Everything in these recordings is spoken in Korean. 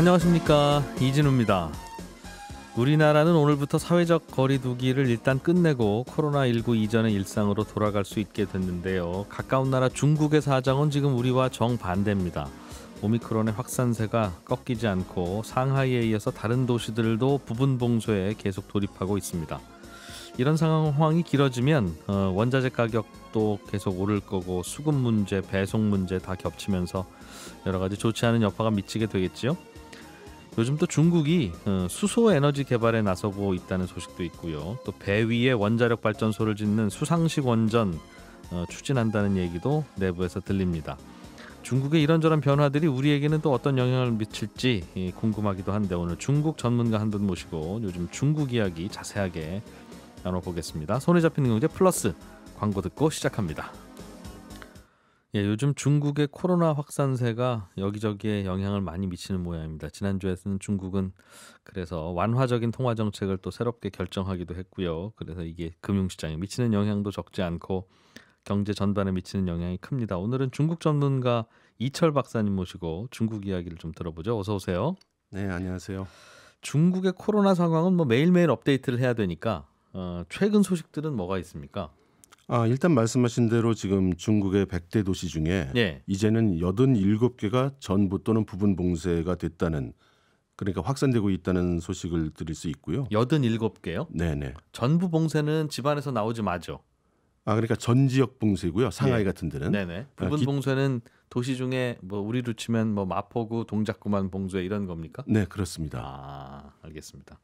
안녕하십니까 이진우입니다. 우리나라는 오늘부터 사회적 거리두기를 일단 끝내고 코로나19 이전의 일상으로 돌아갈 수 있게 됐는데요. 가까운 나라 중국의 사정은 지금 우리와 정반대입니다. 오미크론의 확산세가 꺾이지 않고 상하이에 이어서 다른 도시들도 부분 봉쇄에 계속 돌입하고 있습니다. 이런 상황이 길어지면 어, 원자재 가격도 계속 오를 거고 수급 문제, 배송 문제 다 겹치면서 여러 가지 좋지 않은 여파가 미치게 되겠지요. 요즘 또 중국이 어, 수소 에너지 개발에 나서고 있다는 소식도 있고요. 또 배 위에 원자력 발전소를 짓는 수상식 원전 어, 추진한다는 얘기도 내부에서 들립니다. 중국의 이런저런 변화들이 우리에게는 또 어떤 영향을 미칠지 궁금하기도 한데 오늘 중국 전문가 한 분 모시고 요즘 중국 이야기 자세하게 나눠보겠습니다. 손에 잡히는 경제 플러스 광고 듣고 시작합니다. 예, 요즘 중국의 코로나 확산세가 여기저기에 영향을 많이 미치는 모양입니다. 지난주에는 중국은 그래서 완화적인 통화 정책을 또 새롭게 결정하기도 했고요. 그래서 이게 금융시장에 미치는 영향도 적지 않고 경제 전반에 미치는 영향이 큽니다. 오늘은 중국 전문가 이철 박사님 모시고 중국 이야기를 좀 들어보죠. 어서 오세요. 네, 안녕하세요. 중국의 코로나 상황은 뭐 매일매일 업데이트를 해야 되니까 어, 최근 소식들은 뭐가 있습니까? 아, 일단 말씀하신 대로 지금 중국의 100대 도시 중에 예. 이제는 87개가 전부 또는 부분 봉쇄가 됐다는 그러니까 확산되고 있다는 소식을 들을 수 있고요. 87개요? 네네. 전부 봉쇄는 집안에서 나오지 마죠. 아 그러니까 전 지역 봉쇄고요. 상하이 예. 같은 데는. 네네. 아, 부분 기... 봉쇄는 도시 중에 뭐 우리로 치면 뭐 마포구, 동작구만 봉쇄 이런 겁니까? 네 그렇습니다. 아 알겠습니다.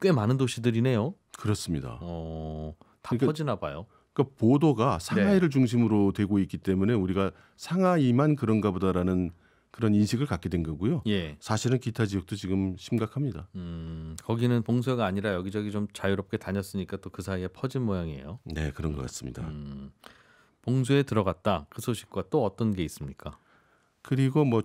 꽤 많은 도시들이네요. 그렇습니다. 어, 다 그러니까... 퍼지나 봐요. 그러니까 보도가 상하이를 네. 중심으로 되고 있기 때문에 우리가 상하이만 그런가 보다라는 그런 인식을 갖게 된 거고요. 예. 사실은 기타 지역도 지금 심각합니다. 음, 거기는 봉쇄가 아니라 여기저기 좀 자유롭게 다녔으니까 또 그 사이에 퍼진 모양이에요. 네, 그런 것 같습니다. 음, 봉쇄에 들어갔다 그 소식과 또 어떤 게 있습니까? 그리고 뭐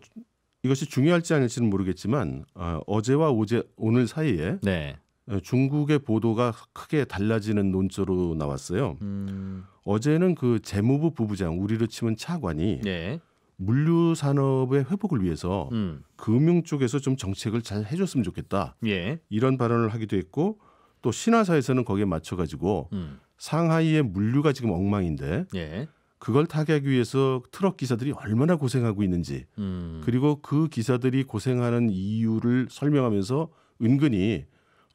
이것이 중요할지 아닐지는 모르겠지만 어, 어제와 오제 오늘 사이에 네. 어, 중국의 보도가 크게 달라지는 논조로 나왔어요. 음. 어제는 그 재무부 부부장 우리로 치면 차관이 네. 물류 산업의 회복을 위해서 음. 금융 쪽에서 좀 정책을 잘 해줬으면 좋겠다. 예. 이런 발언을 하기도 했고 또 신화사에서는 거기에 맞춰가지고 음. 상하이의 물류가 지금 엉망인데 예. 그걸 타개하기 위해서 트럭 기사들이 얼마나 고생하고 있는지 음. 그리고 그 기사들이 고생하는 이유를 설명하면서 은근히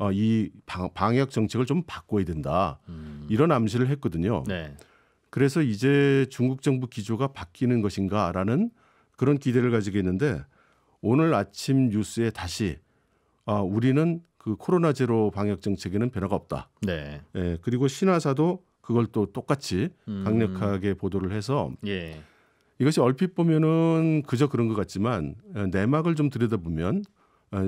어, 이 방, 방역 정책을 좀 바꿔야 된다 음. 이런 암시를 했거든요. 네. 그래서 이제 중국 정부 기조가 바뀌는 것인가라는 그런 기대를 가지고 있는데 오늘 아침 뉴스에 다시 아, 우리는 그 코로나 제로 방역 정책에는 변화가 없다. 네. 예, 그리고 신화사도 그걸 또 똑같이 음. 강력하게 보도를 해서 예. 이것이 얼핏 보면은 그저 그런 것 같지만 어, 내막을 좀 들여다보면 아,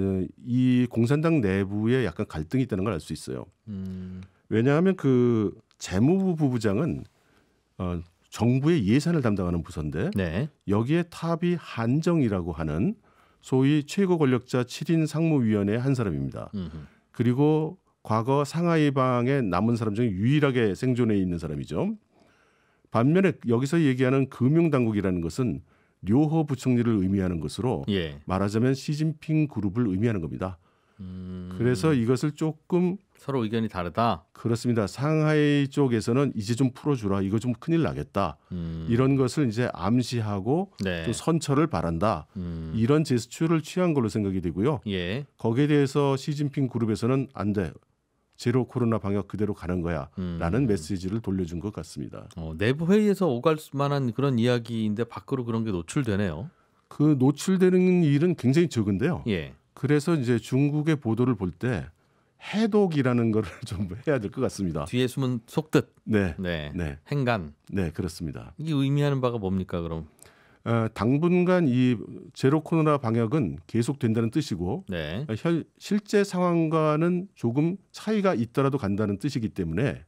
이 공산당 내부에 약간 갈등이 있다는 걸 알 수 있어요. 음. 왜냐하면 그 재무부 부부장은 어, 정부의 예산을 담당하는 부서인데 네. 여기에 탑이 한정이라고 하는 소위 최고 권력자 7인 상무위원회 한 사람입니다. 음흠. 그리고 과거 상하이방에 남은 사람 중에 유일하게 생존해 있는 사람이죠. 반면에 여기서 얘기하는 금융당국이라는 것은 료허 부총리를 의미하는 것으로 예. 말하자면 시진핑 그룹을 의미하는 겁니다. 음. 그래서 이것을 조금 서로 의견이 다르다. 그렇습니다. 상하이 쪽에서는 이제 좀 풀어주라. 이거 좀 큰일 나겠다. 음... 이런 것을 이제 암시하고 네. 좀 선처를 바란다. 음... 이런 제스처를 취한 걸로 생각이 되고요. 예. 거기에 대해서 시진핑 그룹에서는 안 돼. 제로 코로나 방역 그대로 가는 거야라는 음. 메시지를 돌려준 것 같습니다. 어, 내부 회의에서 오갈 만한 그런 이야기인데 밖으로 그런 게 노출되네요. 그 노출되는 일은 굉장히 적은데요. 예. 그래서 이제 중국의 보도를 볼 때 해독이라는 거를 좀 해야 될 것 같습니다. 뒤에 숨은 속뜻. 네. 네. 네. 행간. 네, 그렇습니다. 이게 의미하는 바가 뭡니까, 그럼? 어, 당분간 이 제로 코로나 방역은 계속된다는 뜻이고 네. 어, 현, 실제 상황과는 조금 차이가 있더라도 간다는 뜻이기 때문에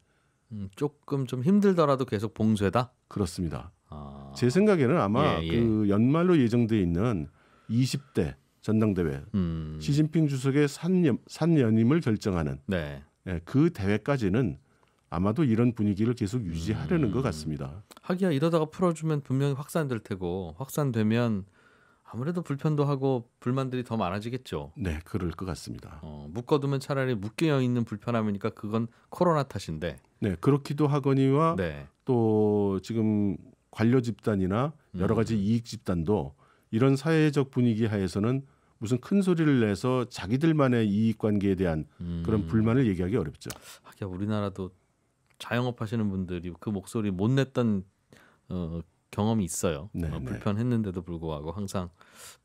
음, 조금 좀 힘들더라도 계속 봉쇄다. 그렇습니다. 아... 제 생각에는 아마 예, 예. 그 연말로 예정돼 있는 20대 전당대회 음... 시진핑 주석의 산연, 산연임을 결정하는 네. 예, 그 대회까지는 아마도 이런 분위기를 계속 유지하려는 음. 것 같습니다. 하기야 이러다가 풀어주면 분명히 확산될 테고 확산되면 아무래도 불편도 하고 불만들이 더 많아지겠죠. 네, 그럴 것 같습니다. 어, 묶어두면 차라리 묶여 있는 불편함이니까 그건 코로나 탓인데. 네, 그렇기도 하거니와 네. 또 지금 관료 집단이나 여러 가지 음. 이익 집단도 이런 사회적 분위기 하에서는 무슨 큰 소리를 내서 자기들만의 이익 관계에 대한 음. 그런 불만을 얘기하기 어렵죠. 하기야 우리나라도 자영업 하시는 분들이 그 목소리 못 냈던 어, 경험이 있어요. 어, 네, 어, 불편했는데도 불구하고 항상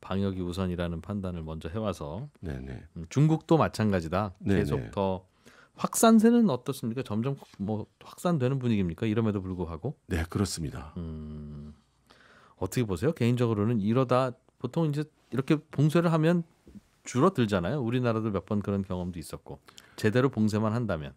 방역이 우선이라는 판단을 먼저 해와서 네, 네. 음, 중국도 마찬가지다. 네, 계속 네. 더 확산세는 어떻습니까? 점점 뭐 확산되는 분위기입니까? 이럼에도 불구하고 네 그렇습니다. 음, 어떻게 보세요? 개인적으로는 이러다 보통 이제 이렇게 봉쇄를 하면 줄어들잖아요. 우리나라도 몇 번 그런 경험도 있었고 제대로 봉쇄만 한다면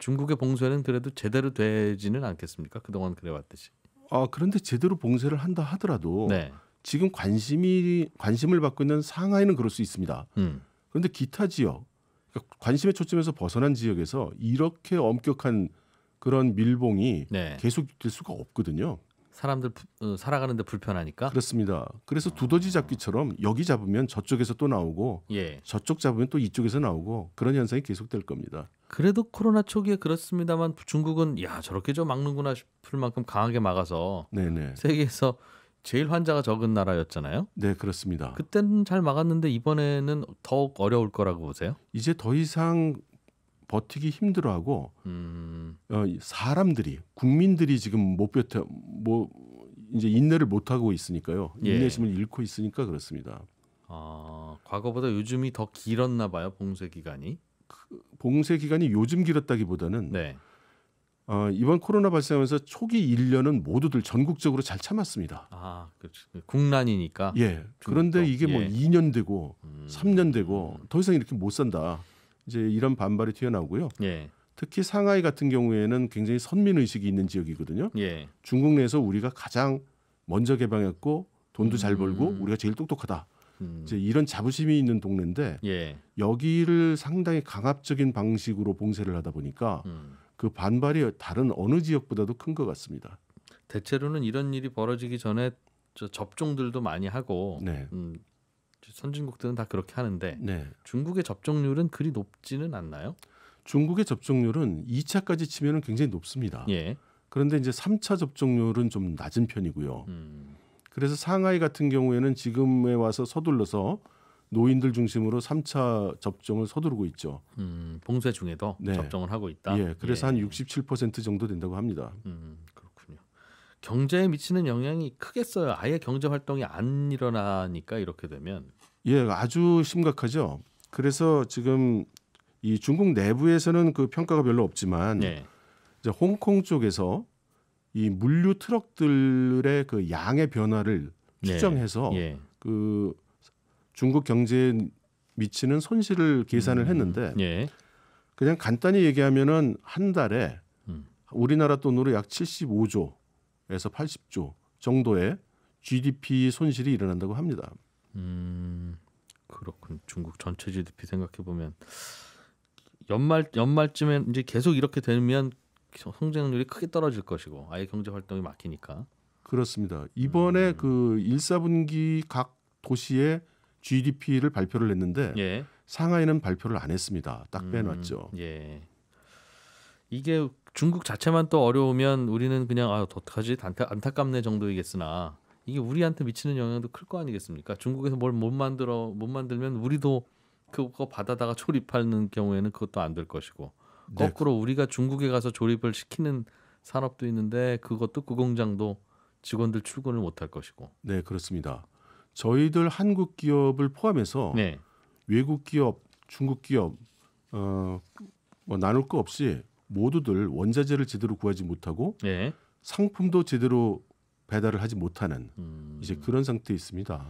중국의 봉쇄는 그래도 제대로 되지는 않겠습니까? 그동안 그래왔듯이. 아 그런데 제대로 봉쇄를 한다 하더라도 네. 지금 관심이 관심을 받고 있는 상하이는 그럴 수 있습니다. 음. 그런데 기타 지역 그러니까 관심의 초점에서 벗어난 지역에서 이렇게 엄격한 그런 밀봉이 네. 계속될 수가 없거든요. 사람들 부, 어, 살아가는데 불편하니까. 그렇습니다. 그래서 아. 두더지 잡기처럼 여기 잡으면 저쪽에서 또 나오고 예. 저쪽 잡으면 또 이쪽에서 나오고 그런 현상이 계속될 겁니다. 그래도 코로나 초기에 그렇습니다만 중국은 야 저렇게 좀 막는구나 싶을 만큼 강하게 막아서 네네. 세계에서 제일 환자가 적은 나라였잖아요. 네 그렇습니다. 그때는 잘 막았는데 이번에는 더욱 어려울 거라고 보세요? 이제 더 이상 버티기 힘들어하고 음... 어, 사람들이 국민들이 지금 못 버텨 뭐 이제 인내를 못 하고 있으니까요. 예. 인내심을 예. 잃고 있으니까 그렇습니다. 아 과거보다 요즘이 더 길었나 봐요 봉쇄 기간이. 봉쇄 기간이 요즘 길었다기보다는 네. 어, 이번 코로나 발생하면서 초기 1년은 모두들 전국적으로 잘 참았습니다. 아, 그렇죠. 국난이니까. 예. 그런데 이게 뭐 예. 뭐 2년 되고 음. 3년 되고 더 이상 이렇게 못 산다. 이제 이런 반발이 튀어나오고요. 예. 특히 상하이 같은 경우에는 굉장히 선민 의식이 있는 지역이거든요. 예. 중국 내에서 우리가 가장 먼저 개방했고 돈도 잘 벌고 음. 우리가 제일 똑똑하다. 음. 이제 이런 자부심이 있는 동네인데 예. 여기를 상당히 강압적인 방식으로 봉쇄를 하다 보니까 음. 그 반발이 다른 어느 지역보다도 큰 것 같습니다. 대체로는 이런 일이 벌어지기 전에 저 접종들도 많이 하고 네. 음, 선진국들은 다 그렇게 하는데 네. 중국의 접종률은 그리 높지는 않나요? 중국의 접종률은 2차까지 치면 굉장히 높습니다. 예. 그런데 이제 3차 접종률은 좀 낮은 편이고요. 음. 그래서 상하이 같은 경우에는 지금에 와서 서둘러서 노인들 중심으로 3차 접종을 서두르고 있죠. 음, 봉쇄 중에도 네. 접종을 하고 있다. 예, 그래서 예. 한67% 정도 된다고 합니다. 음, 그렇군요. 경제에 미치는 영향이 크겠어요. 아예 경제 활동이 안 일어나니까 이렇게 되면 예, 아주 심각하죠. 그래서 지금 이 중국 내부에서는 그 평가가 별로 없지만 예. 이제 홍콩 쪽에서 이 물류 트럭들의 그 양의 변화를 네. 추정해서 네. 그 중국 경제에 미치는 손실을 계산을 음. 했는데 음. 그냥 간단히 얘기하면은 한 달에 음. 우리나라 돈으로 약 75조에서 80조 정도의 GDP 손실이 일어난다고 합니다. 음 그렇군. 중국 전체 GDP 생각해 보면 연말 연말쯤에 이제 계속 이렇게 되면 성장률이 크게 떨어질 것이고 아예 경제 활동이 막히니까. 그렇습니다. 이번에 음. 그 1사분기 각 도시의 GDP를 발표를 했는데 예. 상하이는 발표를 안 했습니다. 딱 음, 빼놨죠. 음. 예. 이게 중국 자체만 또 어려우면 우리는 그냥 아 어떡하지 안타, 안타깝네 정도이겠으나 이게 우리한테 미치는 영향도 클 거 아니겠습니까? 중국에서 뭘 못 만들어 못 만들면 우리도 그거 받아다가 초립하는 경우에는 그것도 안 될 것이고 네. 거꾸로 우리가 중국에 가서 조립을 시키는 산업도 있는데 그것도 그 공장도 직원들 출근을 못할 것이고. 네, 그렇습니다. 저희들 한국 기업을 포함해서 네. 외국 기업, 중국 기업 어, 뭐 나눌 거 없이 모두들 원자재를 제대로 구하지 못하고 네. 상품도 제대로 배달을 하지 못하는 음... 이제 그런 상태에 있습니다.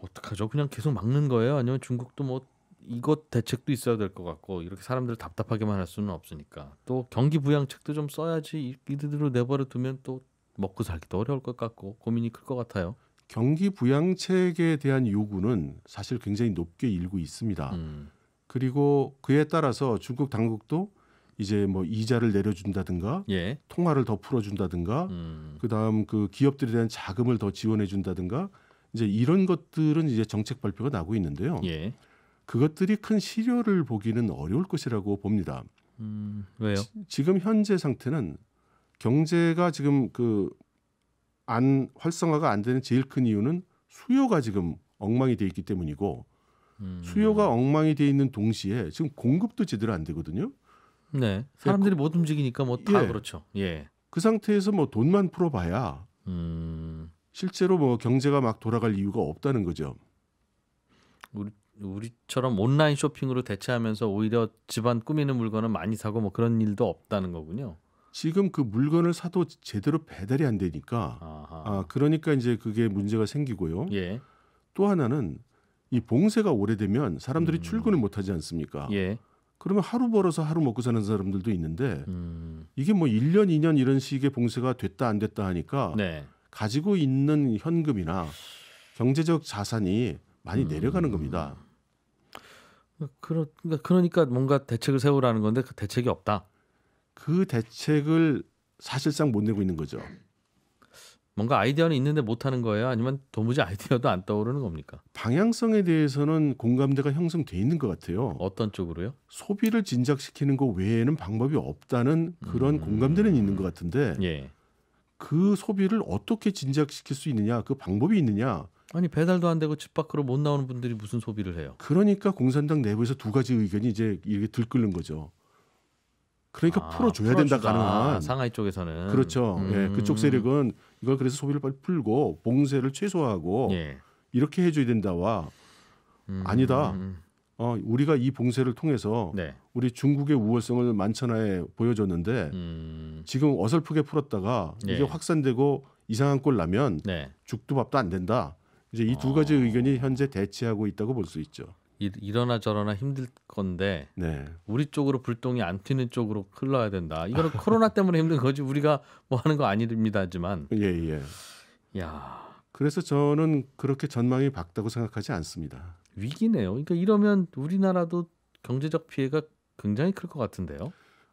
어떡하죠? 그냥 계속 막는 거예요? 아니면 중국도 뭐 이것 대책도 있어야 될 것 같고 이렇게 사람들을 답답하게만 할 수는 없으니까 또 경기 부양책도 좀 써야지 이들대로 내버려 두면 또 먹고 살기도 어려울 것 같고 고민이 클 것 같아요. 경기 부양책에 대한 요구는 사실 굉장히 높게 일고 있습니다. 음. 그리고 그에 따라서 중국 당국도 이제 뭐 이자를 내려준다든가 예. 통화를 더 풀어준다든가 음. 그다음 그 기업들에 대한 자금을 더 지원해준다든가 이제 이런 것들은 이제 정책 발표가 나고 있는데요. 예. 그것들이 큰 실효를 보기는 어려울 것이라고 봅니다. 음, 왜요? 지, 금 현재 상태는 경제가 지금 그 안 활성화가 안 되는 제일 큰 이유는 수요가 지금 엉망이 돼 있기 때문이고 음. 수요가 엉망이 돼 있는 동시에 지금 공급도 제대로 안 되거든요. 네. 예, 사람들이 못 움직이니까 뭐다 예. 그렇죠. 예. 그 상태에서 뭐 돈만 풀어봐야 음. 실제로 뭐 경제가 막 돌아갈 이유가 없다는 거죠. 우리 우리처럼 온라인 쇼핑으로 대체하면서 오히려 집안 꾸미는 물건을 많이 사고 뭐 그런 일도 없다는 거군요. 지금 그 물건을 사도 제대로 배달이 안 되니까 아하. 아 그러니까 이제 그게 문제가 생기고요. 예. 또 하나는 이 봉쇄가 오래되면 사람들이 음. 출근을 못 하지 않습니까? 예. 그러면 하루 벌어서 하루 먹고 사는 사람들도 있는데 음. 이게 뭐 1년, 2년 이런 식의 봉쇄가 됐다 안 됐다 하니까 네. 가지고 있는 현금이나 경제적 자산이 많이 음. 내려가는 겁니다. 그러, 그러니까, 그러니까 뭔가 대책을 세우라는 건데 그 대책이 없다. 그 대책을 사실상 못 내고 있는 거죠. 뭔가 아이디어는 있는데 못 하는 거예요? 아니면 도무지 아이디어도 안 떠오르는 겁니까? 방향성에 대해서는 공감대가 형성돼 있는 것 같아요. 어떤 쪽으로요? 소비를 진작시키는 것 외에는 방법이 없다는 그런 음... 공감대는 있는 것 같은데 예. 그 소비를 어떻게 진작시킬 수 있느냐, 그 방법이 있느냐 아니 배달도 안 되고 집 밖으로 못 나오는 분들이 무슨 소비를 해요? 그러니까 공산당 내부에서 두 가지 의견이 이제 이렇게 들끓는 거죠. 그러니까 아, 풀어줘야 풀어주다. 된다 가능한 상하이 쪽에서는 그렇죠. 예, 음. 예, 그쪽 세력은 이걸 그래서 소비를 빨리 풀고 봉쇄를 최소화하고 예. 이렇게 해줘야 된다와 음. 아니다. 어, 우리가 이 봉쇄를 통해서 네. 우리 중국의 우월성을 만천하에 보여줬는데 음. 지금 어설프게 풀었다가 이게 예. 확산되고 이상한 꼴 나면 네. 죽도 밥도 안 된다. 이제 이두 가지 아. 의견이 현재 대치하고 있다고 볼 수 있죠. 일어나 저러나 힘들 건데 네. 우리 쪽으로 불똥이 안 튀는 쪽으로 흘러야 된다. 이거는 코로나 때문에 힘든 거지 우리가 뭐 하는 거 아닙니다지만. 예예. 예. 야. 그래서 저는 그렇게 전망이 밝다고 생각하지 않습니다. 위기네요. 그러니까 이러면 우리나라도 경제적 피해가 굉장히 클 것 같은데요.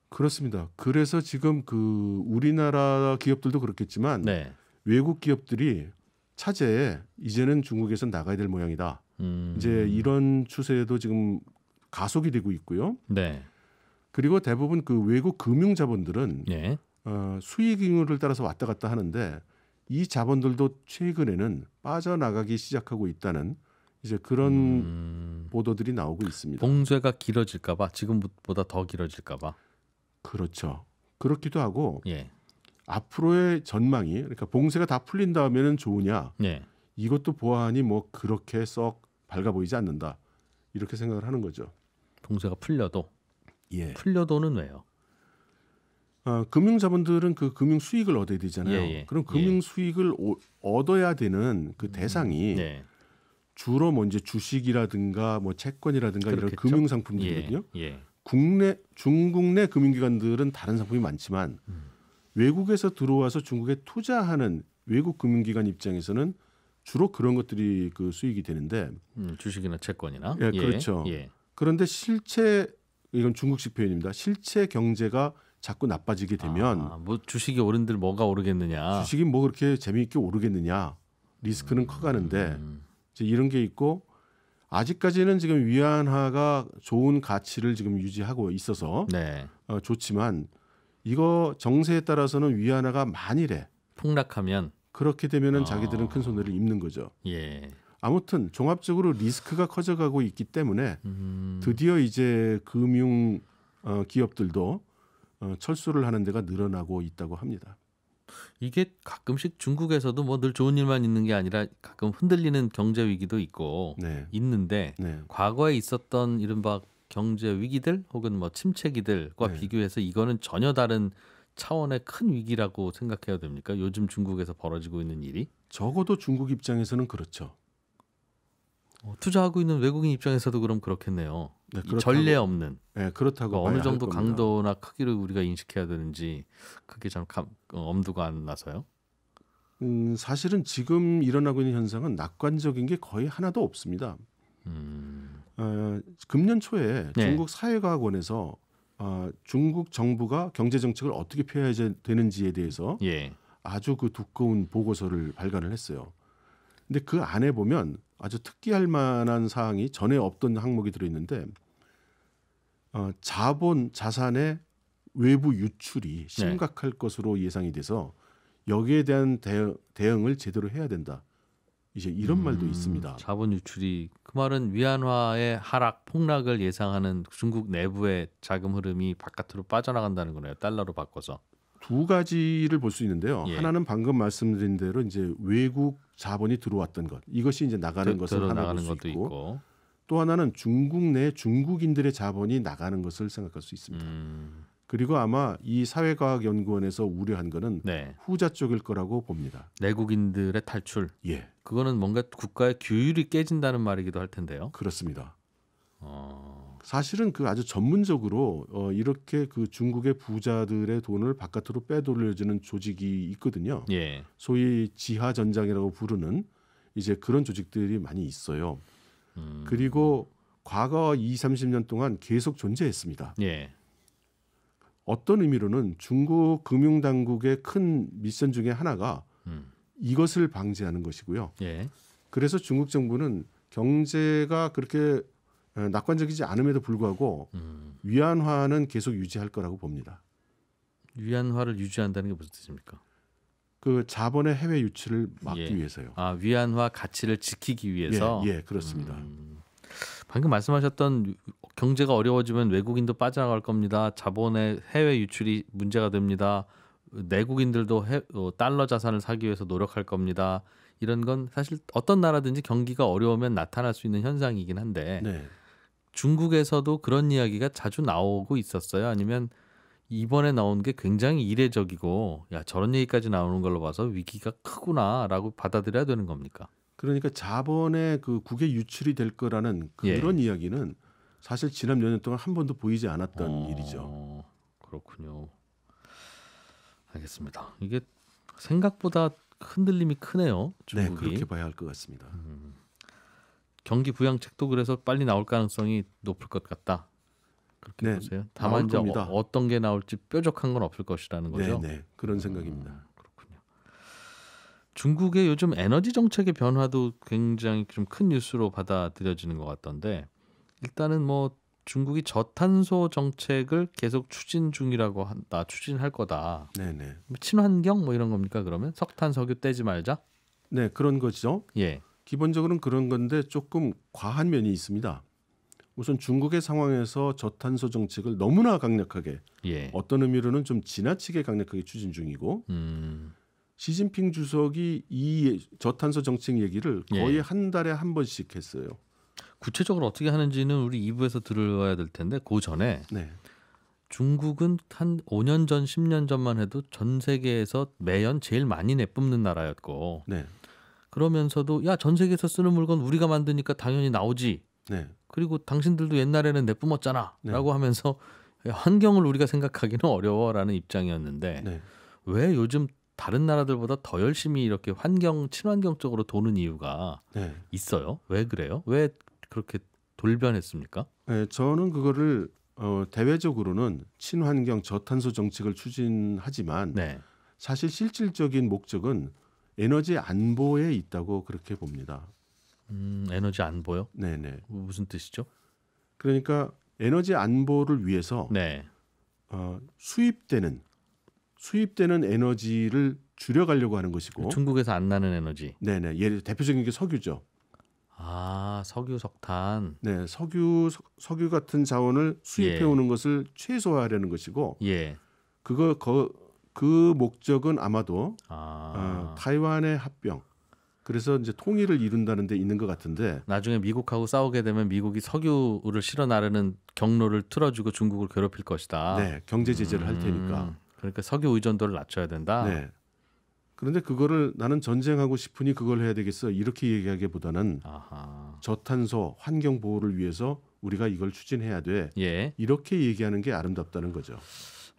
그렇습니다. 그래서 지금 그 우리나라 기업들도 그렇겠지만 네. 외국 기업들이 차제에 이제는 중국에서 나가야 될 모양이다. 음. 이제 이런 추세도 지금 가속이 되고 있고요. 네. 그리고 대부분 그 외국 금융 자본들은 예. 어, 수익 잉여를 따라서 왔다 갔다 하는데 이 자본들도 최근에는 빠져나가기 시작하고 있다는 이제 그런 음... 보도들이 나오고 있습니다. 봉쇄가 길어질까봐 지금보다 더 길어질까봐. 그렇죠. 그렇기도 하고 예. 앞으로의 전망이 그러니까 봉쇄가 다 풀린 다음에는 좋으냐 네. 이것도 보아하니 뭐 그렇게 썩 밝아 보이지 않는다 이렇게 생각을 하는 거죠. 봉쇄가 풀려도 예. 풀려도는 왜요? 아, 금융자본들은 그 금융 수익을 얻어야 되잖아요. 예, 예. 그럼 예. 금융 수익을 오, 얻어야 되는 그 음, 대상이 음, 네. 주로 뭐 이제 주식이라든가 뭐 채권이라든가 그렇겠죠? 이런 금융 상품들이거든요. 예, 예. 국내 중국 내 금융기관들은 다른 상품이 많지만 음. 외국에서 들어와서 중국에 투자하는 외국 금융기관 입장에서는 주로 그런 것들이 그 수익이 되는데 음, 주식이나 채권이나 예, 예, 그렇죠. 예. 그런데 실체 이건 중국식 표현입니다. 실체 경제가 자꾸 나빠지게 되면 아, 뭐 주식이 오른들 뭐가 오르겠느냐. 주식이 뭐 그렇게 재미있게 오르겠느냐. 리스크는 음, 커가는데 음. 이제 이런 게 있고 아직까지는 지금 위안화가 좋은 가치를 지금 유지하고 있어서 네. 어, 좋지만 이거 정세에 따라서는 위안화가 만일에 폭락하면 그렇게 되면은 어. 자기들은 큰 손해를 입는 거죠. 예. 아무튼 종합적으로 리스크가 커져가고 있기 때문에 음. 드디어 이제 금융 어, 기업들도 어, 철수를 하는 데가 늘어나고 있다고 합니다. 이게 가끔씩 중국에서도 뭐 늘 좋은 일만 있는 게 아니라 가끔 흔들리는 경제 위기도 있고 네. 있는데 네. 과거에 있었던 이른바 경제 위기들 혹은 뭐 침체기들과 네. 비교해서 이거는 전혀 다른 차원의 큰 위기라고 생각해야 됩니까? 요즘 중국에서 벌어지고 있는 일이? 적어도 중국 입장에서는 그렇죠. 어, 투자하고 있는 외국인 입장에서도 그럼 그렇겠네요. 네, 전례 없는. 네, 그렇다고 그러니까 어느 정도 강도나 크기를 우리가 인식해야 되는지 그게 참 감, 어, 엄두가 안 나서요. 음, 사실은 지금 일어나고 있는 현상은 낙관적인 게 거의 하나도 없습니다. 음... 어, 금년 초에 네. 중국 사회과학원에서 어, 중국 정부가 경제 정책을 어떻게 펴야 되는지에 대해서 예. 아주 그 두꺼운 보고서를 발간을 했어요. 근데 그 안에 보면 아주 특기할 만한 사항이 전에 없던 항목이 들어있는데 어, 자본 자산의 외부 유출이 네. 심각할 네. 것으로 예상이 돼서 여기에 대한 대 대응을 제대로 해야 된다. 이제 이런 음, 말도 있습니다. 자본 유출이 그 말은 위안화의 하락 폭락을 예상하는 중국 내부의 자금 흐름이 바깥으로 빠져나간다는 거네요. 달러로 바꿔서. 두 가지를 볼 수 있는데요. 예. 하나는 방금 말씀드린 대로 이제 외국 자본이 들어왔던 것. 이것이 이제 나가는 들, 것을 하나 는 볼수 있고, 있고, 또 하나는 중국 내 중국인들의 자본이 나가는 것을 생각할 수 있습니다. 음. 그리고 아마 이 사회과학연구원에서 우려한 거는 네. 후자 쪽일 거라고 봅니다. 내국인들의 탈출. 예. 그거는 뭔가 국가의 규율이 깨진다는 말이기도 할 텐데요. 그렇습니다. 어... 사실은 그 아주 전문적으로 어, 이렇게 그 중국의 부자들의 돈을 바깥으로 빼돌려주는 조직이 있거든요. 예. 소위 지하 전장이라고 부르는 이제 그런 조직들이 많이 있어요. 음... 그리고 과거 2, 30년 동안 계속 존재했습니다. 예. 어떤 의미로는 중국 금융당국의 큰 미션 중에 하나가 이것을 방지하는 것이고요. 예. 그래서 중국 정부는 경제가 그렇게 어, 낙관적이지 않음에도 불구하고 음. 위안화는 계속 유지할 거라고 봅니다. 위안화를 유지한다는 게 무슨 뜻입니까? 그 자본의 해외 유출을 막기 예. 위해서요. 아 위안화 가치를 지키기 위해서. 예, 예 그렇습니다. 음. 방금 말씀하셨던 경제가 어려워지면 외국인도 빠져나갈 겁니다. 자본의 해외 유출이 문제가 됩니다. 내국인들도 해, 어, 달러 자산을 사기 위해서 노력할 겁니다. 이런 건 사실 어떤 나라든지 경기가 어려우면 나타날 수 있는 현상이긴 한데 네. 중국에서도 그런 이야기가 자주 나오고 있었어요. 아니면 이번에 나온 게 굉장히 이례적이고 야 저런 얘기까지 나오는 걸로 봐서 위기가 크구나라고 받아들여야 되는 겁니까? 그러니까 자본의 그 국외 유출이 될 거라는 그 예. 그런 예. 이야기는 사실 지난 몇 년 동안 한 번도 보이지 않았던 어... 일이죠. 그렇군요. 알겠습니다. 이게 생각보다 흔들림이 크네요. 중국이. 네, 그렇게 봐야 할 것 같습니다. 음. 경기 부양책도 그래서 빨리 나올 가능성이 높을 것 같다. 그렇게 네, 보세요. 다만 이제 어, 떤게 나올지 뾰족한 건 없을 것이라는 네, 거죠. 네, 네 그런 음, 생각입니다. 음, 그렇군요. 중국의 요즘 에너지 정책의 변화도 굉장히 좀 큰 뉴스로 받아들여지는 것 같던데 일단은 뭐 중국이 저탄소 정책을 계속 추진 중이라고 한다. 추진할 거다. 네네. 뭐 친환경 뭐 이런 겁니까 그러면 석탄 석유 떼지 말자. 네 그런 거죠. 예. 기본적으로는 그런 건데 조금 과한 면이 있습니다. 우선 중국의 상황에서 저탄소 정책을 너무나 강력하게 예. 어떤 의미로는 좀 지나치게 강력하게 추진 중이고 음. 시진핑 주석이 이 저탄소 정책 얘기를 거의 예. 한 달에 한 번씩 했어요. 구체적으로 어떻게 하는지는 우리 2부에서 들어야 될 텐데 그 전에 네. 중국은 한 5년 전, 10년 전만 해도 전 세계에서 매연 제일 많이 내뿜는 나라였고 네. 그러면서도 야 전 세계에서 쓰는 물건 우리가 만드니까 당연히 나오지. 네. 그리고 당신들도 옛날에는 내뿜었잖아라고 네. 하면서 환경을 우리가 생각하기는 어려워라는 입장이었는데 네. 왜 요즘 다른 나라들보다 더 열심히 이렇게 환경 친환경 적으로 도는 이유가 네. 있어요. 왜 그래요? 왜 그렇게 돌변했습니까? 네, 저는 그거를 어, 대외적으로는 친환경 저탄소 정책을 추진하지만 네. 사실 실질적인 목적은 에너지 안보에 있다고 그렇게 봅니다. 음, 에너지 안보요? 네네. 뭐 무슨 뜻이죠? 그러니까 에너지 안보를 위해서 네. 어, 수입되는 수입되는 에너지를 줄여가려고 하는 것이고 중국에서 안 나는 에너지. 네네. 예를 대표적인 게 석유죠. 아, 석유 석탄. 네, 석유 석, 유 같은 자원을 수입해 예. 오는 것을 최소화하려는 것이고 예. 그거 그, 그 목적은 아마도 아. 어, 타이완의 합병 그래서 이제 통일을 이룬다는 데 있는 것 같은데 나중에 미국하고 싸우게 되면 미국이 석유를 실어 나르는 경로를 틀어주고 중국을 괴롭힐 것이다. 네, 경제 제재를 음. 할 테니까. 음, 그러니까 석유 의존도를 낮춰야 된다. 네. 그런데 그거를 나는 전쟁하고 싶으니 그걸 해야 되겠어 이렇게 얘기하기보다는 아하. 저탄소 환경 보호를 위해서 우리가 이걸 추진해야 돼 예. 이렇게 얘기하는 게 아름답다는 거죠.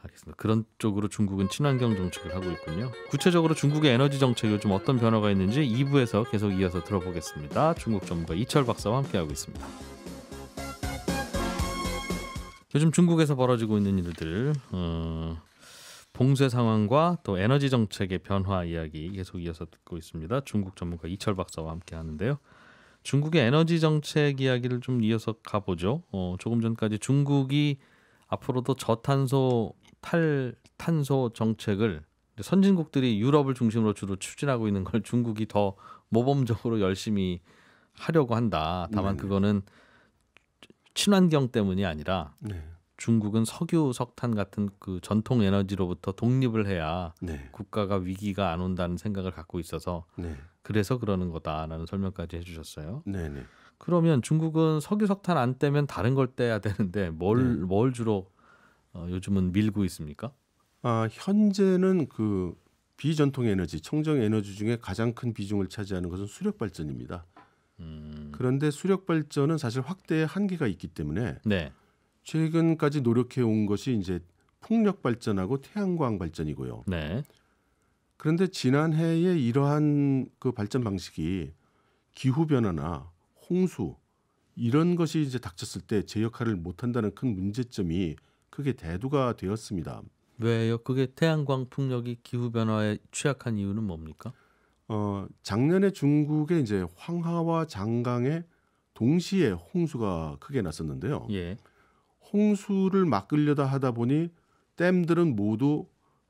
알겠습니다. 그런 쪽으로 중국은 친환경 정책을 하고 있군요. 구체적으로 중국의 에너지 정책이요 어떤 변화가 있는지 2부에서 계속 이어서 들어보겠습니다. 중국 전문가 이철 박사와 함께하고 있습니다. 요즘 중국에서 벌어지고 있는 일들 어, 봉쇄 상황과 또 에너지 정책의 변화 이야기 계속 이어서 듣고 있습니다. 중국 전문가 이철 박사와 함께 하는데요. 중국의 에너지 정책 이야기를 좀 이어서 가보죠. 어, 조금 전까지 중국이 앞으로도 저탄소 탈탄소 정책을 선진국들이 유럽을 중심으로 주로 추진하고 있는 걸 중국이 더 모범적으로 열심히 하려고 한다. 다만 네네. 그거는 친환경 때문이 아니라 네. 중국은 석유, 석탄 같은 그 전통 에너지로부터 독립을 해야 네. 국가가 위기가 안 온다는 생각을 갖고 있어서 네. 그래서 그러는 거다라는 설명까지 해주셨어요. 네네. 그러면 중국은 석유, 석탄 안 떼면 다른 걸 떼야 되는데 뭘뭘 네. 뭘 주로 어, 요즘은 밀고 있습니까? 아 현재는 그 비전통 에너지, 청정 에너지 중에 가장 큰 비중을 차지하는 것은 수력 발전입니다. 음... 그런데 수력 발전은 사실 확대의 한계가 있기 때문에 네. 최근까지 노력해 온 것이 이제 풍력 발전하고 태양광 발전이고요. 네. 그런데 지난해에 이러한 그 발전 방식이 기후 변화나 홍수 이런 것이 이제 닥쳤을 때 제 역할을 못 한다는 큰 문제점이 크게 대두가 되었습니다. 왜요? 그게 태양광 풍력이 기후 변화에 취약한 이유는 뭡니까? 어, 작년에 중국의 이제 황하와 장강에 동시에 홍수가 크게 났었는데요. 예. 홍수를 막으려다 하다 보니 댐들은 모두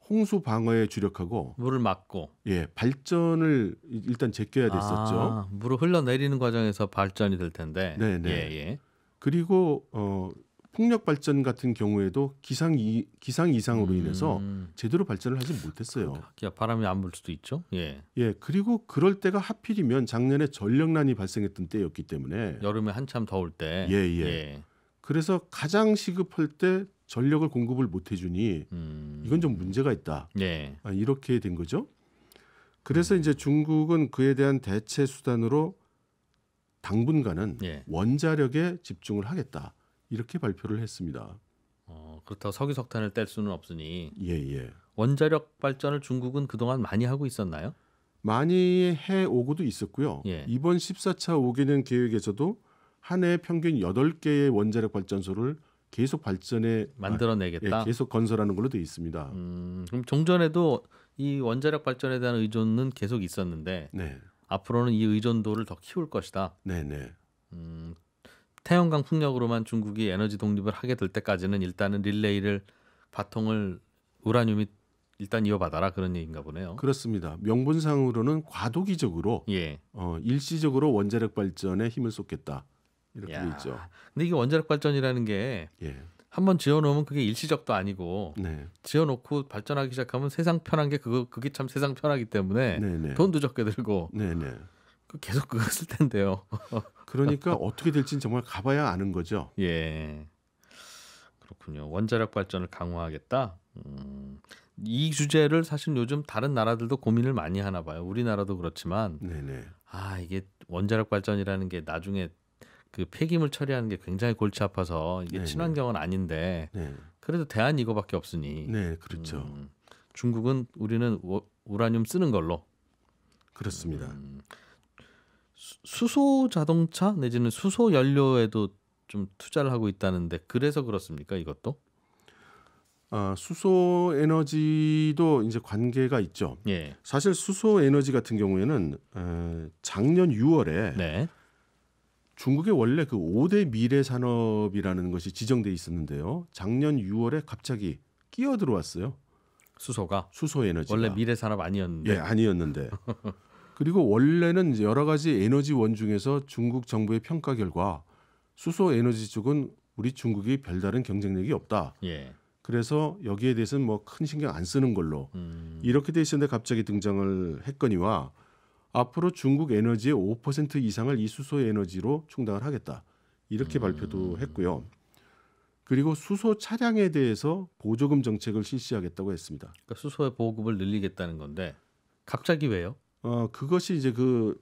홍수 방어에 주력하고 물을 막고 예 발전을 일단 제껴야 됐었죠. 아, 물을 흘러내리는 과정에서 발전이 될 텐데. 네네. 네. 예, 예. 그리고 어, 풍력 발전 같은 경우에도 기상 이, 기상 이상으로 음. 인해서 제대로 발전을 하지 못했어요. 바람이 안 불 수도 있죠. 예. 예 그리고 그럴 때가 하필이면 작년에 전력난이 발생했던 때였기 때문에 여름에 한참 더울 때. 예. 예. 예. 그래서 가장 시급할 때 전력을 공급을 못 해주니 음. 이건 좀 문제가 있다. 네. 아, 이렇게 된 거죠. 그래서 음. 이제 중국은 그에 대한 대체 수단으로 당분간은 네. 원자력에 집중을 하겠다 이렇게 발표를 했습니다. 어, 그렇다고 석유 석탄을 뗄 수는 없으니 예, 예. 원자력 발전을 중국은 그동안 많이 하고 있었나요? 많이 해 오고도 있었고요. 예. 이번 14차 5개년 계획에서도 한해 평균 여덟 개의 원자력 발전소를 계속 발전해 만들어내겠다. 아, 예, 계속 건설하는 걸로 되어 있습니다. 음, 그럼 종전에도 이 원자력 발전에 대한 의존은 계속 있었는데 네. 앞으로는 이 의존도를 더 키울 것이다. 네네. 네. 음, 태양광 풍력으로만 중국이 에너지 독립을 하게 될 때까지는 일단은 릴레이를 바통을 우라늄이 일단 이어받아라 그런 얘기인가 보네요. 그렇습니다. 명분상으로는 과도기적으로 예. 어, 일시적으로 원자력 발전에 힘을 쏟겠다. 이렇게 야. 돼 있죠. 근데 이게 원자력 발전이라는 게 예. 한번 지어놓으면 그게 일시적도 아니고 네. 지어놓고 발전하기 시작하면 세상 편한 게 그거 그게 참 세상 편하기 때문에 네네. 돈도 적게 들고 네네. 네. 그 계속 그거 쓸 텐데요. 그러니까 어떻게 될지는 정말 가봐야 아는 거죠. 예. 그렇군요. 원자력 발전을 강화하겠다. 음, 이 주제를 사실 요즘 다른 나라들도 고민을 많이 하나 봐요. 우리나라도 그렇지만 네네. 네. 아 이게 원자력 발전이라는 게 나중에 그 폐기물 처리하는 게 굉장히 골치 아파서 이게 네, 친환경은 네. 아닌데 네. 그래도 대안 이거밖에 없으니. 네, 그렇죠. 음, 중국은 우리는 우, 우라늄 쓰는 걸로. 그렇습니다. 음, 수소 자동차 내지는 수소 연료에도 좀 투자를 하고 있다는데 그래서 그렇습니까 이것도? 아, 수소 에너지도 이제 관계가 있죠. 예. 사실 수소 에너지 같은 경우에는 어, 작년 6월에 네. 중국의 원래 그 5대 미래 산업이라는 것이 지정돼 있었는데요. 작년 6월에 갑자기 끼어 들어왔어요. 수소가 수소 에너지 원래 미래 산업 아니었는데 예, 아니었는데 그리고 원래는 여러 가지 에너지원 중에서 중국 정부의 평가 결과 수소 에너지 쪽은 우리 중국이 별다른 경쟁력이 없다. 예. 그래서 여기에 대해서는 뭐 큰 신경 안 쓰는 걸로 음. 이렇게 돼 있었는데 갑자기 등장을 했거니와 앞으로 중국 에너지의 5% 이상을 이 수소 에너지로 충당을 하겠다. 이렇게 음. 발표도 했고요. 그리고 수소 차량에 대해서 보조금 정책을 실시하겠다고 했습니다. 그러니까 수소의 보급을 늘리겠다는 건데 갑자기 왜요? 어, 그것이 이제 그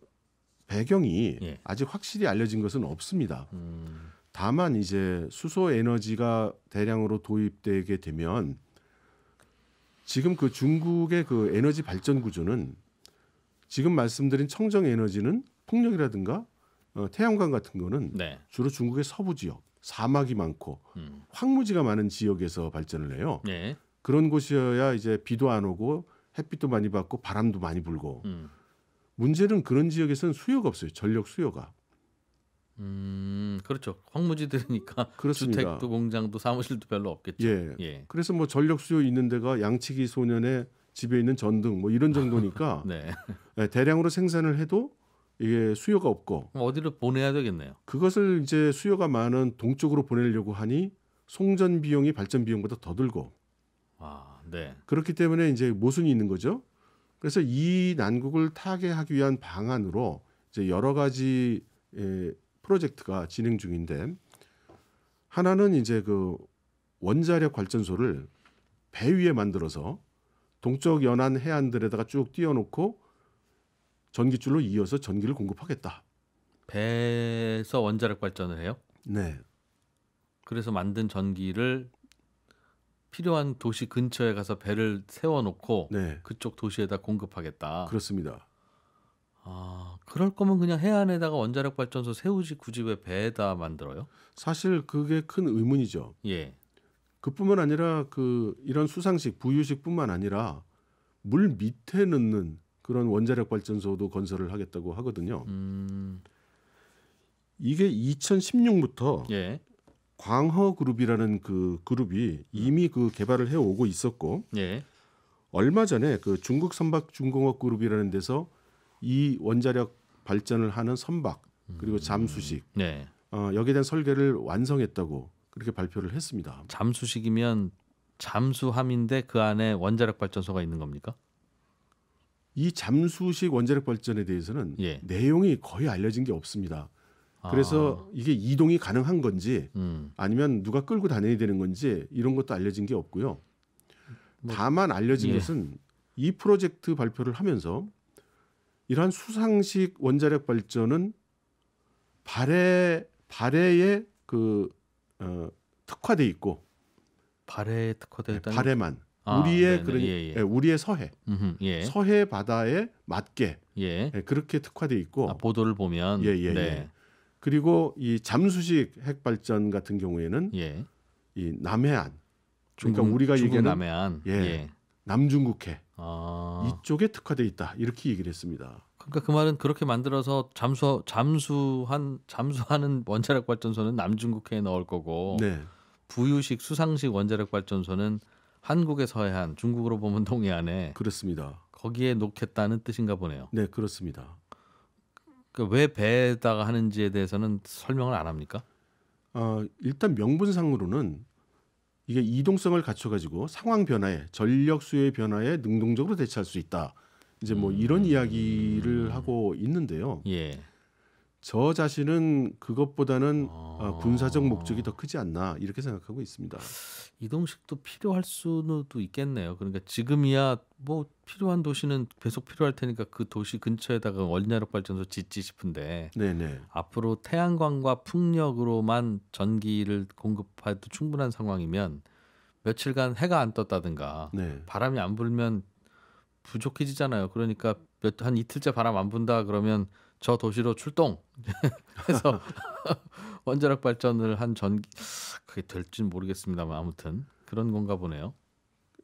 배경이 예. 아직 확실히 알려진 것은 없습니다. 음. 다만 이제 수소 에너지가 대량으로 도입되게 되면 지금 그 중국의 그 에너지 발전 구조는 지금 말씀드린 청정 에너지는 풍력이라든가 어, 태양광 같은 거는 네. 주로 중국의 서부 지역 사막이 많고 음. 황무지가 많은 지역에서 발전을 해요. 네. 그런 곳이어야 이제 비도 안 오고 햇빛도 많이 받고 바람도 많이 불고 음. 문제는 그런 지역에서는 수요가 없어요. 전력 수요가. 음, 그렇죠. 황무지들이니까 그렇습니다. 주택도 공장도 사무실도 별로 없겠죠. 예. 예. 그래서 뭐 전력 수요 있는 데가 양치기 소년의 집에 있는 전등 뭐 이런 정도니까 네. 예, 대량으로 생산을 해도 이게 수요가 없고 어디로 보내야 되겠네요. 그것을 이제 수요가 많은 동쪽으로 보내려고 하니 송전 비용이 발전 비용보다 더 들고 아, 네. 그렇기 때문에 이제 모순이 있는 거죠. 그래서 이 난국을 타개하기 위한 방안으로 이제 여러 가지 에, 예, 프로젝트가 진행 중인데 하나는 이제 그 원자력 발전소를 배 위에 만들어서 동쪽 연안 해안들에다가 쭉 띄워놓고 전기줄로 이어서 전기를 공급하겠다. 배에서 원자력 발전을 해요? 네. 그래서 만든 전기를 필요한 도시 근처에 가서 배를 세워놓고 네. 그쪽 도시에다 공급하겠다. 그렇습니다. 아, 그럴 거면 그냥 해안에다가 원자력 발전소 세우지 굳이 왜 배에다 만들어요? 사실 그게 큰 의문이죠. 예. 그뿐만 아니라 그 이런 수상식, 부유식뿐만 아니라 물 밑에 넣는 그런 원자력 발전소도 건설을 하겠다고 하거든요. 음. 이게 2016부터 예. 광허 그룹이라는 그 그룹이 이미 그 개발을 해 오고 있었고 예. 얼마 전에 그 중국 선박 중공업 그룹이라는 데서 이 원자력 발전을 하는 선박 그리고 잠수식 음. 네. 어, 여기에 대한 설계를 완성했다고 그렇게 발표를 했습니다. 잠수식이면 잠수함인데 그 안에 원자력 발전소가 있는 겁니까? 이 잠수식 원자력 발전에 대해서는 예. 내용이 거의 알려진 게 없습니다. 아. 그래서 아. 이게 이동이 가능한 건지 음. 아니면 누가 끌고 다녀야 되는 건지 이런 것도 알려진 게 없고요. 뭐, 다만 알려진 예. 것은 이 프로젝트 발표를 하면서 이러한 수상식 원자력 발전은 발해 발해의 그 어, 특화돼 있고 발에 특화돼 예, 있다. 네, 발해만 아, 우리의 그런 예, 예, 예. 우리의 서해 음흠, 예. 서해 바다에 맞게 예. 그렇게 특화돼 있고 아, 보도를 보면 예예예. 네. 그리고 이 잠수식 핵 발전 같은 경우에는 이 남해안 그러니까 우리가 얘기하는 남해안 예, 남중국해 아. 이쪽에 특화돼 있다 이렇게 얘기를 했습니다. 그러니까 그 말은 그렇게 만들어서 잠수 잠수한 잠수하는 원자력 발전소는 남중국해에 넣을 거고 네. 부유식 수상식 원자력 발전소는 한국의 서해안 중국으로 보면 동해안에 그렇습니다. 거기에 놓겠다는 뜻인가 보네요. 네 그렇습니다. 그왜 그러니까 배에다가 하는지에 대해서는 설명을 안 합니까? 어, 일단 명분상으로는 이게 이동성을 갖춰가지고 상황 변화에 전력 수요의 변화에 능동적으로 대처할 수 있다. 이제 뭐 이런 음. 이야기를 하고 있는데요. 예. 저 자신은 그것보다는 아. 아... 군사적 목적이 더 크지 않나 이렇게 생각하고 있습니다. 이동식도 필요할 수도 있겠네요. 그러니까 지금이야 뭐 필요한 도시는 계속 필요할 테니까 그 도시 근처에다가 원자력 발전소 짓지 싶은데 네네. 앞으로 태양광과 풍력으로만 전기를 공급해도 충분한 상황이면 며칠간 해가 안 떴다든가 네. 바람이 안 불면 부족해지잖아요. 그러니까 몇, 한 이틀째 바람 안 분다 그러면 저 도시로 출동 해서 원자력 발전을 한전기 그게 될진 모르겠습니다만 아무튼 그런 건가 보네요.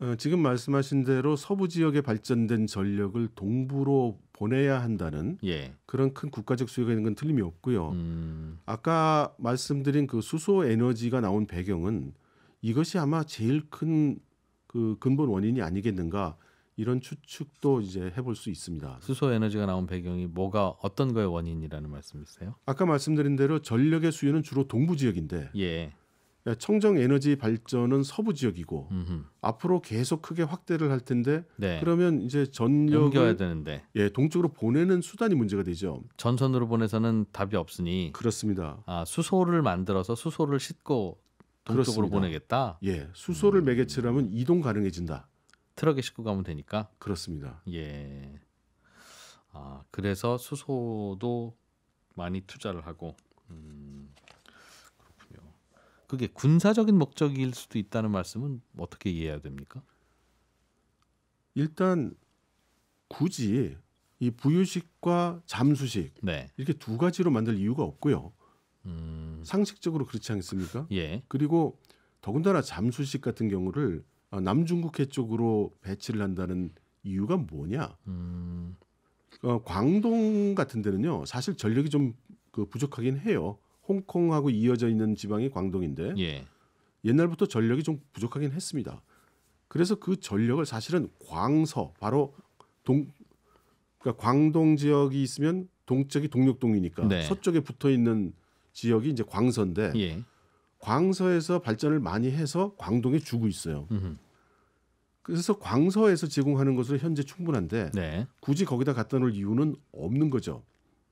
어, 지금 말씀하신 대로 서부 지역에 발전된 전력을 동부로 보내야 한다는 예. 그런 큰 국가적 수요가 있는 건 틀림이 없고요. 음. 아까 말씀드린 그 수소 에너지가 나온 배경은 이것이 아마 제일 큰 그 근본 원인이 아니겠는가 이런 추측도 이제 해볼 수 있습니다. 수소 에너지가 나온 배경이 뭐가 어떤 거의 원인이라는 말씀이세요? 아까 말씀드린 대로 전력의 수요는 주로 동부 지역인데 예. 청정 에너지 발전은 서부 지역이고 음흠. 앞으로 계속 크게 확대를 할 텐데 네. 그러면 이제 전력을 되는데 예 동쪽으로 보내는 수단이 문제가 되죠. 전선으로 보내서는 답이 없으니 그렇습니다. 아 수소를 만들어서 수소를 싣고 동쪽으로 그렇습니다. 보내겠다. 예 수소를 음. 매개체라면 이동 가능해진다. 트럭에 싣고 가면 되니까. 그렇습니다. 예. 아 그래서 수소도 많이 투자를 하고. 음, 그렇군요. 그게 군사적인 목적일 수도 있다는 말씀은 어떻게 이해해야 됩니까? 일단 굳이 이 부유식과 잠수식 네. 이렇게 두 가지로 만들 이유가 없고요. 음... 상식적으로 그렇지 않습니까? 예. 그리고 더군다나 잠수식 같은 경우를 어, 남중국해 쪽으로 배치를 한다는 이유가 뭐냐? 음. 어, 광동 같은 데는요, 사실 전력이 좀그 부족하긴 해요. 홍콩하고 이어져 있는 지방이 광동인데 예. 옛날부터 전력이 좀 부족하긴 했습니다. 그래서 그 전력을 사실은 광서 바로 동 그러니까 광동 지역이 있으면 동쪽이 동력동이니까 네. 서쪽에 붙어 있는 지역이 이제 광서인데 예. 광서에서 발전을 많이 해서 광동에 주고 있어요. 음흠. 그래서 광서에서 제공하는 것으로 현재 충분한데 네. 굳이 거기다 갖다 놓을 이유는 없는 거죠.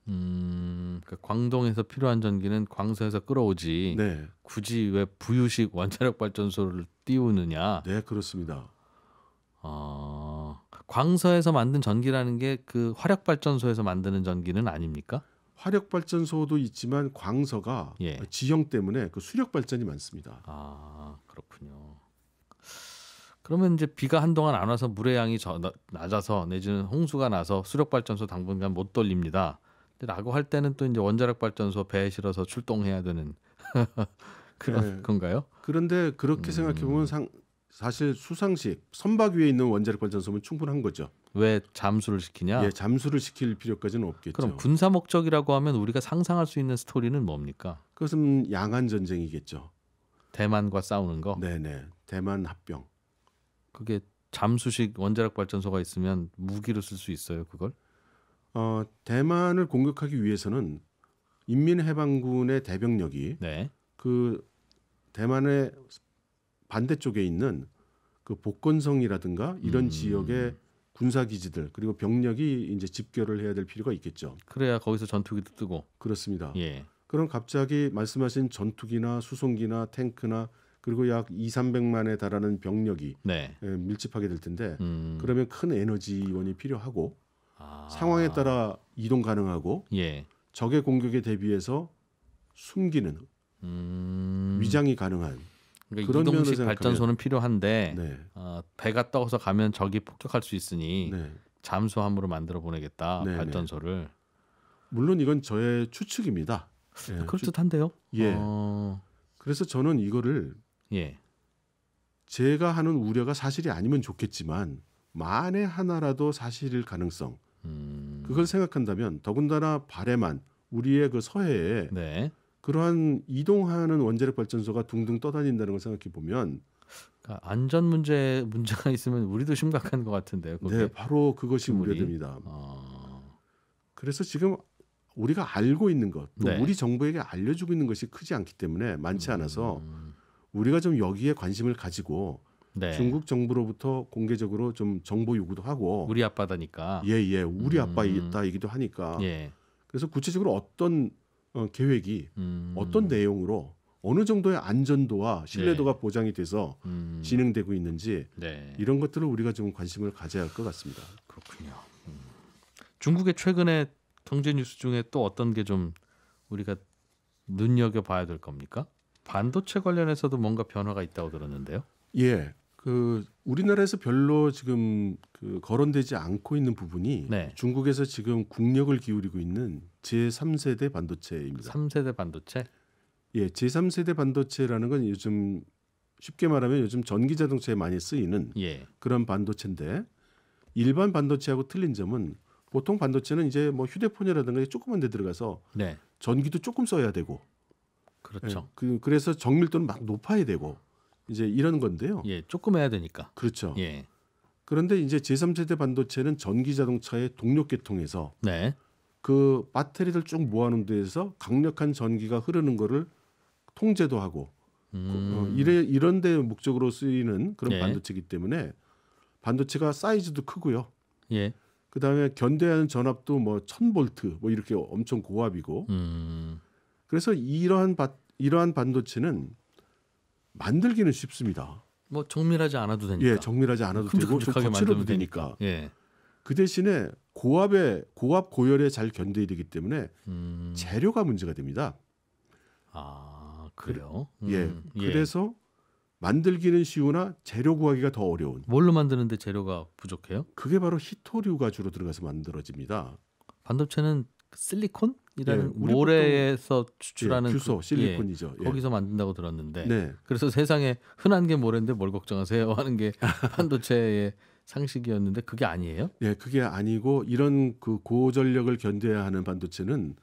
음, 그러니까 광동에서 필요한 전기는 광서에서 끌어오지. 네. 굳이 왜 부유식 원자력 발전소를 띄우느냐? 네, 그렇습니다. 어, 광서에서 만든 전기라는 게 그 화력 발전소에서 만드는 전기는 아닙니까? 화력 발전소도 있지만 광서가 예. 지형 때문에 그 수력 발전이 많습니다. 아, 그렇군요. 그러면 이제 비가 한동안 안 와서 물의 양이 저, 낮아서 내지는 홍수가 나서 수력 발전소 당분간 못 돌립니다. 라고 할 때는 또 이제 원자력 발전소 배에 실어서 출동해야 되는 그런 네. 건가요? 그런데 그렇게 음... 생각해 보면 상, 사실 수상식 선박 위에 있는 원자력 발전소는 충분한 거죠. 왜 잠수를 시키냐? 예, 잠수를 시킬 필요까지는 없겠죠. 그럼 군사 목적이라고 하면 우리가 상상할 수 있는 스토리는 뭡니까? 그것은 양안 전쟁이겠죠. 대만과 싸우는 거. 네, 네. 대만 합병. 그게 잠수식 원자력 발전소가 있으면 무기로 쓸 수 있어요, 그걸? 어, 대만을 공격하기 위해서는 인민해방군의 대병력이 네. 그 대만의 반대쪽에 있는 그 복건성이라든가 이런 음. 지역의 군사 기지들 그리고 병력이 이제 집결을 해야 될 필요가 있겠죠. 그래야 거기서 전투기도 뜨고. 그렇습니다. 예. 그럼 갑자기 말씀하신 전투기나 수송기나 탱크나 그리고 약 2, 300만에 달하는 병력이 네. 예, 밀집하게 될 텐데 음. 그러면 큰 에너지원이 필요하고 아. 상황에 따라 이동 가능하고 예. 적의 공격에 대비해서 숨기는 음. 위장이 가능한 그러니까 그런 이동식 발전소는 필요한데 네. 어, 배가 떠서 가면 적이 폭격할 수 있으니 네. 잠수함으로 만들어 보내겠다 네, 네. 발전소를 물론 이건 저의 추측입니다. 예, 그럴듯한데요. 예. 어... 그래서 저는 이거를 예. 제가 하는 우려가 사실이 아니면 좋겠지만 만에 하나라도 사실일 가능성 음... 그걸 생각한다면 더군다나 발에만 우리의 그 서해에 네. 그러한 이동하는 원자력 발전소가 둥둥 떠다닌다는 걸 생각해 보면 그러니까 안전 문제 문제가 있으면 우리도 심각한 것 같은데요. 그게? 네, 바로 그것이 우 그 우려됩니다. 아... 그래서 지금 우리가 알고 있는 것, 또 네. 우리 정부에게 알려주고 있는 것이 크지 않기 때문에 많지 않아서 음... 우리가 좀 여기에 관심을 가지고 네. 중국 정부로부터 공개적으로 좀 정보 요구도 하고 우리 아빠다니까 예예 예, 우리 아빠이다이기도 음. 하니까 예. 그래서 구체적으로 어떤 어, 계획이 음. 어떤 내용으로 어느 정도의 안전도와 신뢰도가 네. 보장이 돼서 음. 진행되고 있는지 네. 이런 것들을 우리가 좀 관심을 가져야 할 것 같습니다. 그렇군요. 음. 중국의 최근의 경제 뉴스 중에 또 어떤 게 좀 우리가 눈여겨 봐야 될 겁니까? 반도체 관련해서도 뭔가 변화가 있다고 들었는데요. 예. 그 우리나라에서 별로 지금 그 거론되지 않고 있는 부분이 네. 중국에서 지금 국력을 기울이고 있는 제3세대 반도체입니다. 3세대 반도체? 예, 제3세대 반도체라는 건 요즘 쉽게 말하면 요즘 전기 자동차에 많이 쓰이는 예. 그런 반도체인데 일반 반도체하고 틀린 점은 보통 반도체는 이제 뭐 휴대폰이라든가 조그만 데 들어가서 네. 전기도 조금 써야 되고 그렇죠. 예, 그, 그래서 정밀도는 막 높아야 되고 이제 이런 건데요. 예, 조금 해야 되니까. 그렇죠. 예. 그런데 이제 제3세대 반도체는 전기 자동차의 동력 계통에서 네. 그 배터리들 쭉 모아놓은 데에서 강력한 전기가 흐르는 거를 통제도 하고 어, 음. 어, 이래 이런 데 목적으로 쓰이는 그런 예. 반도체이기 때문에 반도체가 사이즈도 크고요. 예. 그다음에 견뎌하는 야 전압도 뭐1000볼트 뭐 이렇게 엄청 고압이고. 음. 그래서 이러한 바, 이러한 반도체는 만들기는 쉽습니다. 뭐 정밀하지 않아도 되니까. 예, 정밀하지 않아도 되고 거칠어도 되니까. 예. 그 대신에 고압에 고압 고열에 잘 견뎌야 되기 때문에 음. 재료가 문제가 됩니다. 아 그래요? 예. 음. 예. 그래서 만들기는 쉬우나 재료 구하기가 더 어려운. 뭘로 만드는데 재료가 부족해요? 그게 바로 히토류 가주로 들어가서 만들어집니다. 반도체는 실리콘? 이라는 예, 모래에서 추출하는 예, 규소 그, 예, 실리콘이죠. 예, 거기서 만든다고 들었는데 네. 그래서 세상에 흔한 게 모래인데 뭘 걱정하세요 하는 게 반도체의 상식이었는데 그게 아니에요? 예, 그게 아니고 이런 그 고전력을 견뎌야 하는 반도체는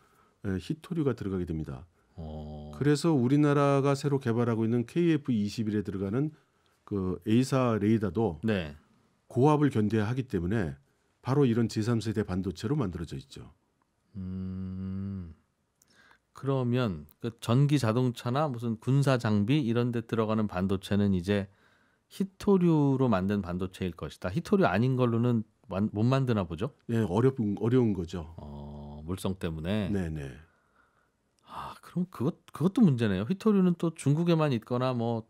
예, 히토류가 들어가게 됩니다. 어... 그래서 우리나라가 새로 개발하고 있는 KF21에 들어가는 그 A사 레이더도 네. 고압을 견뎌야 하기 때문에 바로 이런 제3세대 반도체로 만들어져 있죠. 음. 그러면 그 전기 자동차나 무슨 군사 장비 이런 데 들어가는 반도체는 이제 히토류로 만든 반도체일 것이다. 히토류 아닌 걸로는 못 만드나 보죠? 예, 어려운 어려운 거죠. 어, 물성 때문에. 네, 네. 아, 그럼 그것 그것도 문제네요. 휘토류는 또 중국에만 있거나 뭐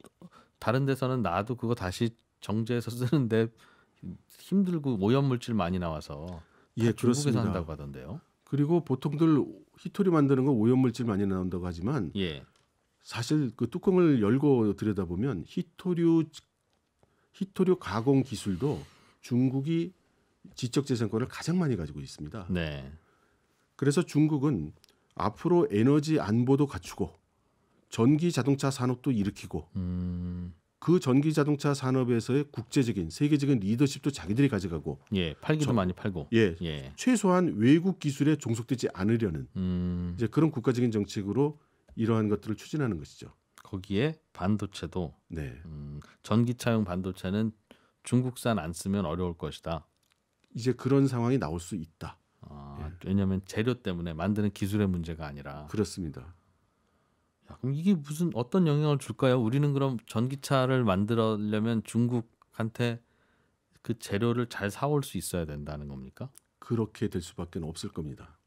다른 데서는 나도 그거 다시 정제해서 쓰는데 힘들고 오염 물질 많이 나와서 예, 중국에서 그렇습니다. 한다고 하던데요. 그리고 보통들 히토리 만드는 거 오염물질 많이 나온다고 하지만 예. 사실 그 뚜껑을 열고 들여다보면 히토류 히토류 가공 기술도 중국이 지적재산권을 가장 많이 가지고 있습니다. 네. 그래서 중국은 앞으로 에너지 안보도 갖추고 전기 자동차 산업도 일으키고 음. 그 전기 자동차 산업에서의 국제적인 세계적인 리더십도 자기들이 가져가고 예 팔기도 저, 많이 팔고 예, 예, 최소한 외국 기술에 종속되지 않으려는 음. 이제 그런 국가적인 정책으로 이러한 것들을 추진하는 것이죠. 거기에 반도체도 네. 음, 전기차용 반도체는 중국산 안 쓰면 어려울 것이다. 이제 그런 상황이 나올 수 있다. 아, 예. 왜냐하면 재료 때문에 만드는 기술의 문제가 아니라 그렇습니다. 아, 그럼 이게 무슨 어떤 영향을 줄까요? 우리는 그럼 전기차를 만들려면 중국한테 그 재료를 잘 사올 수 있어야 된다는 겁니까? 그렇게 될 수밖에 없을 겁니다.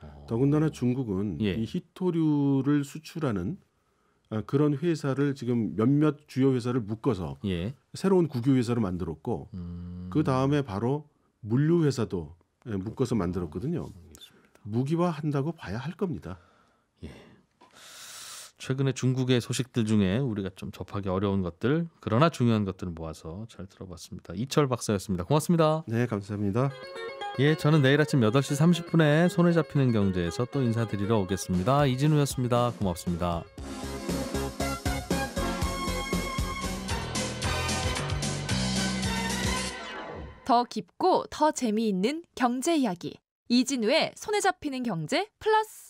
어... 더군다나 중국은 예. 이 히토류를 수출하는 아, 그런 회사를 지금 몇몇 주요 회사를 묶어서 예. 새로운 국유 회사를 만들었고 음... 그 다음에 바로 물류 회사도 예, 묶어서 만들었거든요. 알겠습니다. 무기화한다고 봐야 할 겁니다. 최근에 중국의 소식들 중에 우리가 좀 접하기 어려운 것들 그러나 중요한 것들을 모아서 잘 들어봤습니다. 이철 박사였습니다. 고맙습니다. 네, 감사합니다. 예, 저는 내일 아침 8시 30분에 손에 잡히는 경제에서 또 인사드리러 오겠습니다. 이진우였습니다. 고맙습니다. 더 깊고 더 재미있는 경제 이야기. 이진우의 손에 잡히는 경제 플러스